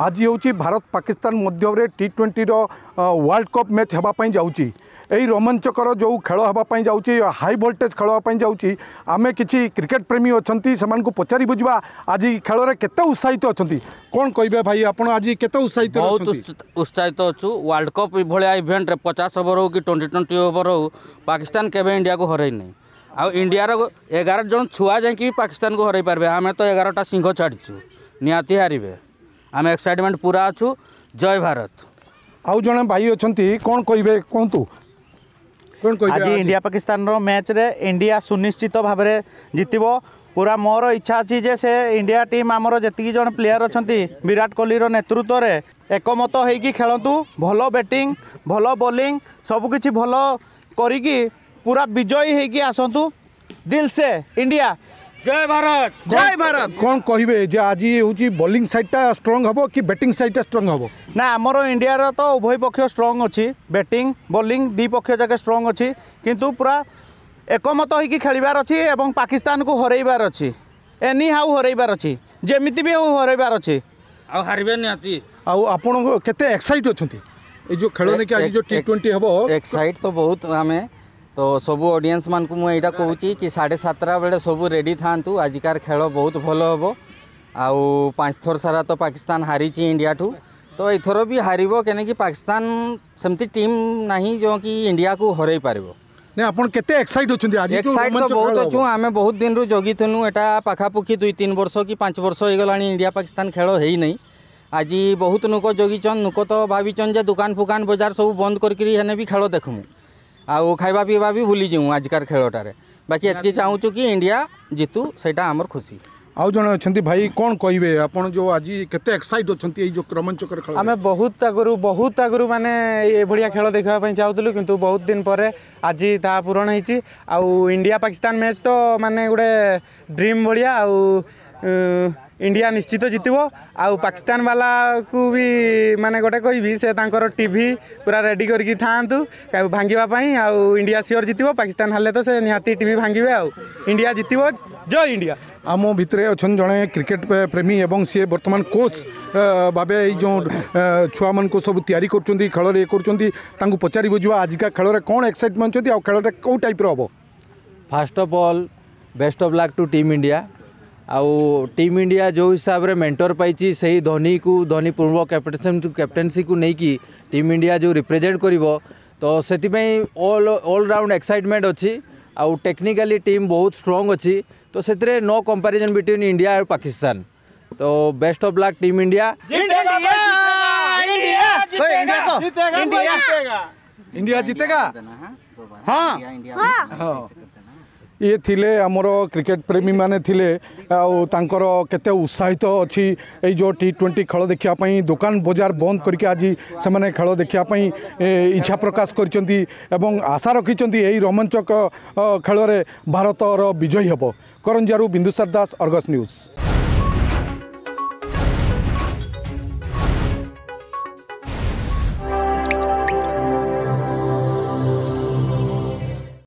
आज हूँ भारत पाकिस्तान मध्य T twenty world cup match हाँपाई जा रोमांचकर जो खेल हाँपी जा हाई भोल्टेज खेल आम कि क्रिकेट प्रेमी अच्छा से पचारि बुझा आज खेल के उत्साहित अच्छा कौन कह भाई आज के उत्साहित बहुत उत्साहित अच्छा वर्ल्ड कप भाया इभेन्ट पचास ओवर हो कि ट्वेंटी ट्वेंटी ओवर हो पाकिस्तान केवे इंडिया को हर ना आ इंडिया एगार जन छुआ जाकि पाकिस्तान को हर पारे आम तो एगारटा सिंह छाड़ू निहाती हारे আমি এক্সাইটমেন্ট পুরা অছু জয় ভারত আউ জনে ভাই অনেক কোণ কইবে কুহতু আজি ইন্ডিয়া পাকিস্তানর ম্যাচরে ইন্ডিয়া সুনিশ্চিত ভাবে জিতব পুরা মোর ইচ্ছা আছে যে সে ইন্ডিয়া টিম আমার যেতকি জন প্লেয়ার অনেক বিরাট কোহলির নেতৃত্বরে একমত হয়েকি খেলতু ভালো ব্যাটিং ভালো বোলিং সবুকিছি ভালো করিকি পুরা বিজয়ী হয়েকি আসতু দিল সে ইন্ডিয়া জয় ভারত জয় ভারত কোন কহিবে যে আজি হচ্ছে বোলিং সাইডটা স্ট্রং হব কি ব্যাটিং সাইডটা স্ট্রং হব না আমার ইন্ডিয়ার তো উভয় পক্ষ স্ট্রং অছি ব্যাটিং বোলিং দুই পক্ষ যাকে স্ট্রং অছি কিন্তু পুরা একমত হইকি খেলিবার অছি এবং পাকিস্তানকু হরাইবার অছি এনি হাউ হরাইবার অছি যেমিতি বি হাউ হরাইবার অছি আ হারিবে ନିହାତି ଆଉ ଆପଣ କେତେ ଏକ୍ସାଇଟ୍ ଅଛନ୍ତି ଏଇ ଯେଉଁ ଖେଳ ନେଇକି ଆଜି ଯେଉଁ ଟି ଟ୍ୱେଣ୍ଟି ହେବ ଏକ୍ସାଇଟ୍ ତ ବହୁତ ଆମେ तो सब अडियस मान को मुझे यहाँ कह साढ़े सतटा बेले सब रेडी था आजिकार खेल बहुत भल हम आँच थर सारा तो पाकिस्तान हारी इंडिया ठू तो एथर भी हार के पाकिस्तान सेमती टीम ना जो कि इंडिया को हर पार एक्साइट बहुत अच्छे आम बहुत दिन रू जगी एटा पखापाखी दुई तीन वर्ष कि पाँच वर्ष हो गला इंडिया पाकिस्तान खेल है ही नहीं आज बहुत नुक जगीचन नुक तो भाविचन जे दुकान फुकान बजार सब बंद करके खेल देखमु ଆଉ ଖାଇବା ପିଇବା ବି ଭୁଲି ଯିବୁ ଆଜିକାର ଖେଳଟାରେ ବାକି ଏତିକି ଚାହୁଁଛୁ କି ଇଣ୍ଡିଆ ଜିତୁ ସେଇଟା ଆମର ଖୁସି ଆଉ ଜଣେ ଅଛନ୍ତି ଭାଇ କ'ଣ କହିବେ ଆପଣ ଯେଉଁ ଆଜି କେତେ ଏକ୍ସାଇଟ୍ ଅଛନ୍ତି ଏଇ ଯେଉଁ ରୋମାଞ୍ଚକର ଖେଳ ଆମେ ବହୁତ ଆଗରୁ ବହୁତ ଆଗରୁ ମାନେ ଏଭଳିଆ ଖେଳ ଦେଖିବା ପାଇଁ ଚାହୁଁଥିଲୁ କିନ୍ତୁ ବହୁତ ଦିନ ପରେ ଆଜି ତାହା ପୂରଣ ହେଇଛି ଆଉ ଇଣ୍ଡିଆ ପାକିସ୍ତାନ ମ୍ୟାଚ୍ ତ ମାନେ ଗୋଟେ ଡ୍ରିମ୍ ଭଳିଆ ଆଉ इंडिया निश्चित जितब पाकिस्तान वाला को भी माने गोटे कह से टीवी पूरा रेडी कर था भांगापी आउ इंडिया सियोर जितब पाकिस्तान हाले तो से निहाती टी भांगे आउ इंडिया जितब जय इंडिया आम भितर अच्छे जड़े क्रिकेट प्रेमी और सी वर्तमान कोच भाव जो छुआ मान सब या खेल ये करचार बुझा आजिका खेल में कौन एक्साइटमेंट अच्छा खेल कौ टाइप रो fast of all best of luck to team India team India जो हिसाब से मेन्टर पाई से ही धोनी को धोनी पूर्व कैप्टन कैप्टेनसी को लेकिन टीम इंडिया जो रिप्रेजेंट कर तो से ऑलराउंड एक्साइटमेंट अच्छी आउ टेक्निकली टीम बहुत स्ट्रंग अच्छी तो से नो कंपैरिजन बिटवीन इंडिया और पाकिस्तान तो best of luck team India India जीतेगा हाँ, हाँ।, हाँ। ଇଏ ଥିଲେ ଆମର କ୍ରିକେଟ୍ ପ୍ରେମୀମାନେ ଥିଲେ ଆଉ ତାଙ୍କର କେତେ ଉତ୍ସାହିତ ଅଛି ଏଇ ଯେଉଁ ଟି ଟ୍ୱେଣ୍ଟି ଖେଳ ଦେଖିବା ପାଇଁ ଦୋକାନ ବଜାର ବନ୍ଦ କରିକି ଆଜି ସେମାନେ ଖେଳ ଦେଖିବା ପାଇଁ ଇଚ୍ଛା ପ୍ରକାଶ କରିଛନ୍ତି ଏବଂ ଆଶା ରଖିଛନ୍ତି ଏହି ରୋମାଞ୍ଚକ ଖେଳରେ ଭାରତର ବିଜୟୀ ହେବ କରଞ୍ଜାରୁ ବିନ୍ଦୁସାର ଦାସ ଅର୍ଗସ୍ ନ୍ୟୁଜ୍